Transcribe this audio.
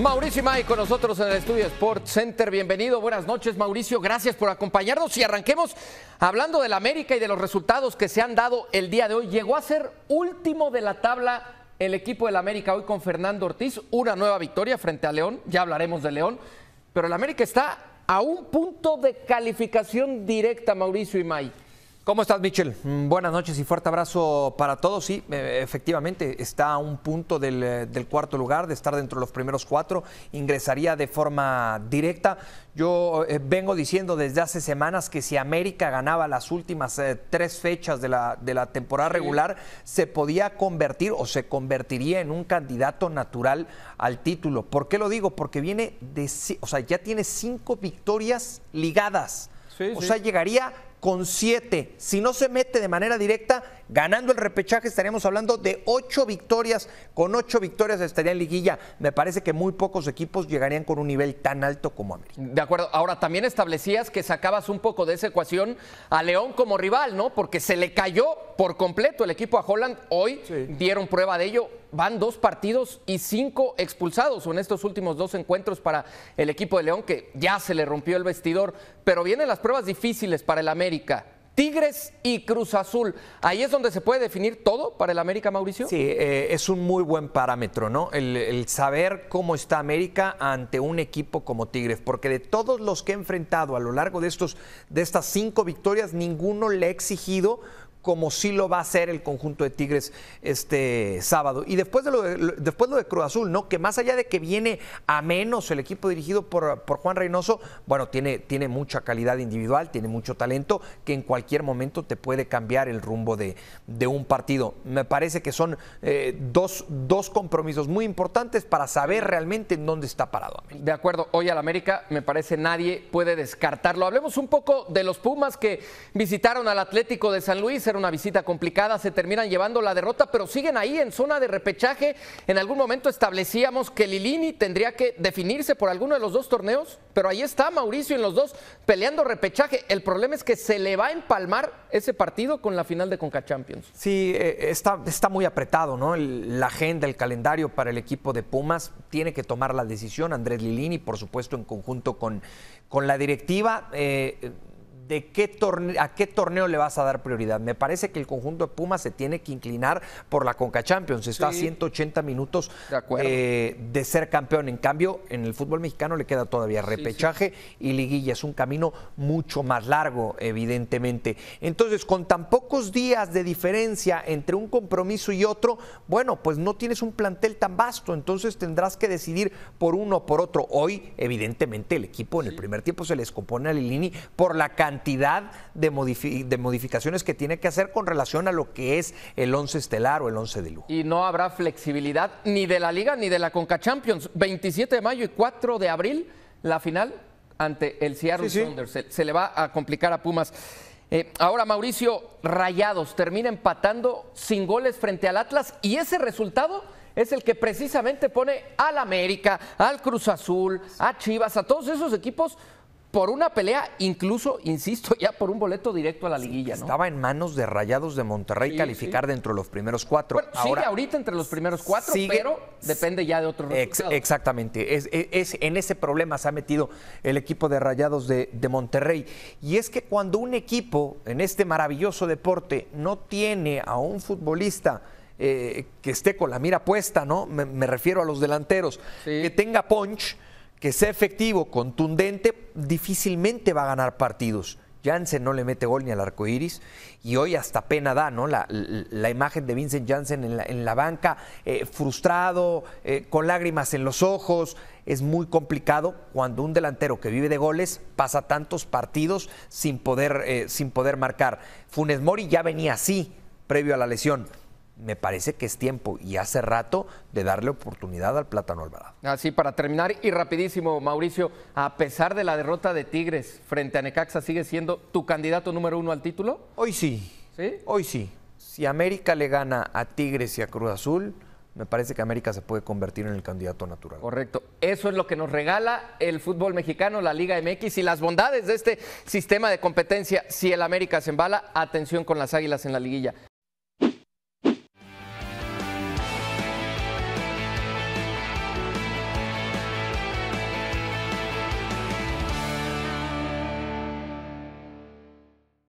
Mauricio May con nosotros en el estudio Sport Center. Bienvenido, buenas noches Mauricio, gracias por acompañarnos y arranquemos hablando del América y de los resultados que se han dado el día de hoy. Llegó a ser último de la tabla el equipo del América hoy con Fernando Ortiz, una nueva victoria frente a León, ya hablaremos de León, pero el América está a un punto de calificación directa Mauricio y May. ¿Cómo estás, Michel? Mm, buenas noches y fuerte abrazo para todos. Sí, e, efectivamente, está a un punto eh, del, cuarto lugar, de estar dentro de los primeros cuatro. Ingresaría de forma directa. Yo eh, vengo diciendo desde hace semanas que si América ganaba las últimas eh, tres fechas de la, de la temporada regular, se podía convertir o se convertiría en un candidato natural al título. ¿Por qué lo digo? Porque viene de, o sea, ya tiene cinco victorias ligadas. o sea, llegaría con siete. Si no se mete de manera directa, Ganando el repechaje estaríamos hablando de ocho victorias. Con ocho victorias estaría en liguilla. Me parece que muy pocos equipos llegarían con un nivel tan alto como América. De acuerdo. Ahora, también establecías que sacabas un poco de esa ecuación a León como rival, ¿no? Porque se le cayó por completo el equipo a Holland. Hoy dieron prueba de ello. Van dos partidos y cinco expulsados en estos últimos dos encuentros para el equipo de León, que ya se le rompió el vestidor. Pero vienen las pruebas difíciles para el América. Tigres y Cruz Azul. Ahí es donde se puede definir todo para el América, Mauricio. Sí, eh, es un muy buen parámetro, ¿no? El, saber cómo está América ante un equipo como Tigres, porque de todos los que he enfrentado a lo largo de, estos, de estas cinco victorias, ninguno le ha exigido como sí lo va a hacer el conjunto de Tigres este sábado. Y después de lo de, lo de Cruz Azul, ¿no? Que más allá de que viene a menos el equipo dirigido por, Juan Reynoso, bueno, tiene, tiene mucha calidad individual, tiene mucho talento, que en cualquier momento te puede cambiar el rumbo de, un partido. Me parece que son eh, dos, compromisos muy importantes para saber realmente en dónde está parado De acuerdo, hoy al América me parece nadie puede descartarlo. Hablemos un poco de los Pumas que visitaron al Atlético de San Luis una visita complicada, se terminan llevando la derrota, pero siguen ahí en zona de repechaje. En algún momento establecíamos que Lilini tendría que definirse por alguno de los dos torneos, pero ahí está Mauricio en los dos peleando repechaje. El problema es que se le va a empalmar ese partido con la final de Conca Champions. Sí, eh, está, está muy apretado, ¿no? la agenda, el calendario para el equipo de Pumas tiene que tomar la decisión. Andrés Lilini, por supuesto, en conjunto con, con la directiva. Eh, de qué a qué torneo le vas a dar prioridad. Me parece que el conjunto de Pumas se tiene que inclinar por la Conca Champions. Está a 180 minutos eh, de, ser campeón. En cambio, en el fútbol mexicano le queda todavía repechaje y liguilla. Es un camino mucho más largo, evidentemente. Entonces, con tan pocos días de diferencia entre un compromiso y otro, bueno, pues no tienes un plantel tan vasto. Entonces tendrás que decidir por uno o por otro. Hoy, evidentemente, el equipo en el primer tiempo se les compone a Lilini por la cantidad cantidad de, modificaciones que tiene que hacer con relación a lo que es el 11 estelar o el 11 de lujo. Y no habrá flexibilidad ni de la liga ni de la Conca Champions. 27 de mayo y 4 de abril la final ante el Seattle sí, Se, le va a complicar a Pumas. Eh, ahora Mauricio Rayados termina empatando sin goles frente al Atlas y ese resultado es el que precisamente pone al América, al Cruz Azul, a Chivas, a todos esos equipos por una pelea, incluso, insisto, ya por un boleto directo a la liguilla. ¿no? Estaba en manos de Rayados de Monterrey calificar dentro de los primeros cuatro. Bueno, sigue ahorita entre los primeros cuatro, pero depende ya de otros exactamente. Es, en ese problema se ha metido el equipo de Rayados de, Monterrey. Y es que cuando un equipo en este maravilloso deporte no tiene a un futbolista... Eh, que esté con la mira puesta, ¿no? Me, refiero a los delanteros, que tenga punch, que sea efectivo, contundente, difícilmente va a ganar partidos. Jansen no le mete gol ni al arco iris y hoy hasta pena da, ¿no? La, imagen de Vincent Jansen en la, banca, eh, frustrado, eh, con lágrimas en los ojos. Es muy complicado cuando un delantero que vive de goles pasa tantos partidos sin poder, eh, sin poder marcar. Funes Mori ya venía así previo a la lesión me parece que es tiempo y hace rato de darle oportunidad al Plátano Alvarado. Así, para terminar y rapidísimo, Mauricio, a pesar de la derrota de Tigres frente a Necaxa, ¿sigue siendo tu candidato número uno al título? Hoy sí. ¿Sí? Hoy sí. Si América le gana a Tigres y a Cruz Azul, me parece que América se puede convertir en el candidato natural. Correcto. Eso es lo que nos regala el fútbol mexicano, la Liga MX y las bondades de este sistema de competencia. Si el América se embala, atención con las águilas en la liguilla.